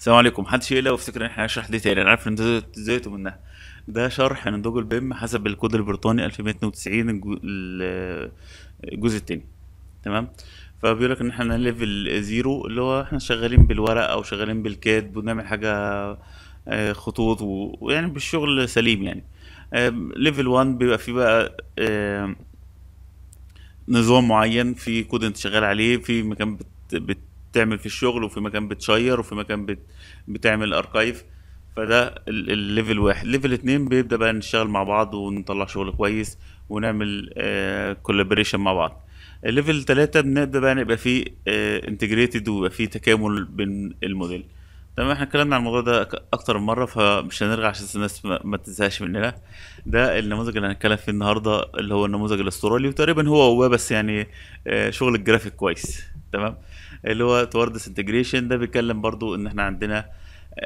السلام عليكم حد شيله افتكر ان احنا هنشرح تاني انا عارف ان زيته منها ده شرح من دوجل بيم حسب الكود البريطاني 1290 الجزء الثاني تمام فبيقول لك ان احنا ليفل زيرو اللي هو احنا شغالين بالورق او شغالين بالكاد بنعمل حاجه آه، خطوط ويعني بالشغل سليم يعني ليفل 1 بيبقى فيه بقى نظام معين في كود انت شغال عليه في مكان بت, بت بتعمل في الشغل وفي مكان بتشير وفي مكان بت... بتعمل اركايف فده الليفل واحد الليفل اتنين بيبدا بقى نشتغل مع بعض ونطلع شغل كويس ونعمل آه كولابريشن مع بعض الليفل تلاتة بنبدا بقى نبقى فيه آه انتجريتد ويبقى فيه تكامل بين الموديل تمام احنا اتكلمنا عن الموضوع ده اكتر من مره فمش هنرجع عشان الناس ما تزهقش مننا ده النموذج اللي هنتكلم فيه النهارده اللي هو النموذج الاسترالي وتقريبا هو هو بس يعني آه، شغل الجرافيك كويس تمام اللي هو توردس انتجريشن ده بيتكلم برضو ان احنا عندنا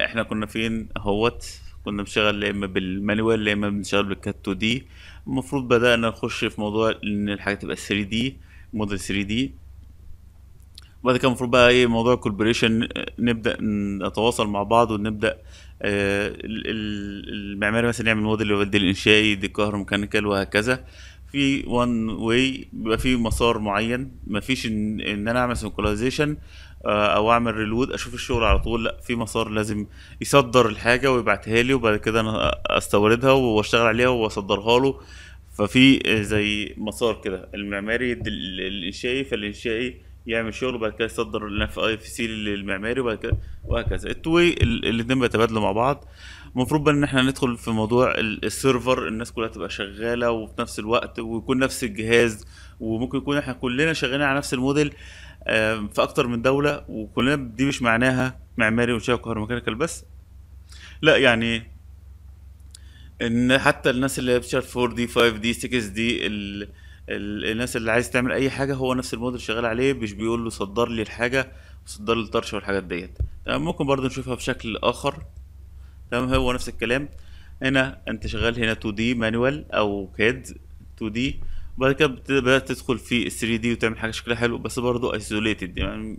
احنا كنا فين اهوت كنا بنشتغل يا اما بالمانوال يا اما بنشتغل بالكات 2 دي المفروض بدانا نخش في موضوع ان الحاجه تبقى 3 دي موديل 3 دي وبعد كده المفروض بقى ايه موضوع الكولبريشن نبدا نتواصل مع بعض ونبدا آه، المعماري مثلا يعمل موديل للانشائي دي الكهروميكانيكال وهكذا في وان واي بيبقى في مسار معين مفيش ان, إن انا اعمل سنكولايزيشن آه، او اعمل ريلود اشوف الشغل على طول لا في مسار لازم يصدر الحاجه ويبعتها لي وبعد كده انا استوردها واشتغل عليها واصدرها له ففي زي مسار كده المعماري يدي الانشائي فالانشائي يعمل شغل وبعد كده يصدر اي في سي للمعماري وبعد كده وهكذا التوي الاثنين بيتبادلوا مع بعض المفروض بقى ان احنا ندخل في موضوع السيرفر الناس كلها تبقى شغاله وفي نفس الوقت ويكون نفس الجهاز وممكن يكون احنا كلنا شغالين على نفس الموديل في اكتر من دوله وكلنا دي مش معناها معماري وشبكه كهروميكانيكال بس لا يعني ان حتى الناس اللي بتشتغل 4 دي 5 دي 6 دي الناس اللي عايز تعمل اي حاجه هو نفس الموديل شغال عليه مش بيقول له صدر لي الحاجه صدر لي الطرش والحاجات ديت تمام ممكن برضه نشوفها بشكل اخر تمام هو نفس الكلام هنا انت شغال هنا 2 دي مانوال او كاد 2 دي بعد كده بدات تدخل في 3 دي وتعمل حاجه شكلها حلو بس برضه ايزوليتد يعني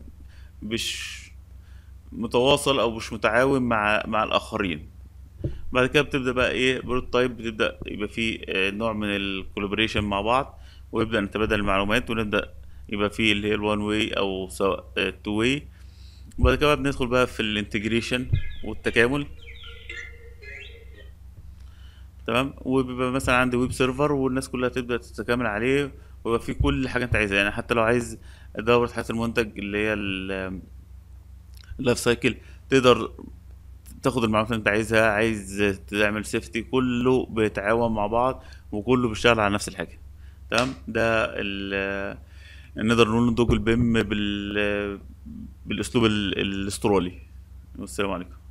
مش متواصل او مش متعاون مع مع الاخرين بعد كده بتبدا بقى ايه بروتوتايب بتبدا يبقى فيه آه، نوع من الكولابوريشن مع بعض ويبدا نتبادل المعلومات ونبدا يبقى فيه اللي هي الوان واي او سواء التو واي وبعد كده بندخل بقى في الانتجريشن والتكامل تمام وبيبقى مثلا عندي ويب سيرفر والناس كلها تبدا تتكامل عليه ويبقى فيه كل حاجه انت عايزها يعني حتى لو عايز دوره حياه المنتج اللي هي اللايف سايكل تقدر تاخد المعلومات اللي انت عايزها عايز تعمل سيفتي كله بيتعاون مع بعض وكله بيشتغل على نفس الحاجه تمام ده نقدر نقول دوج البيم بال بالاسلوب الاسترالي والسلام عليكم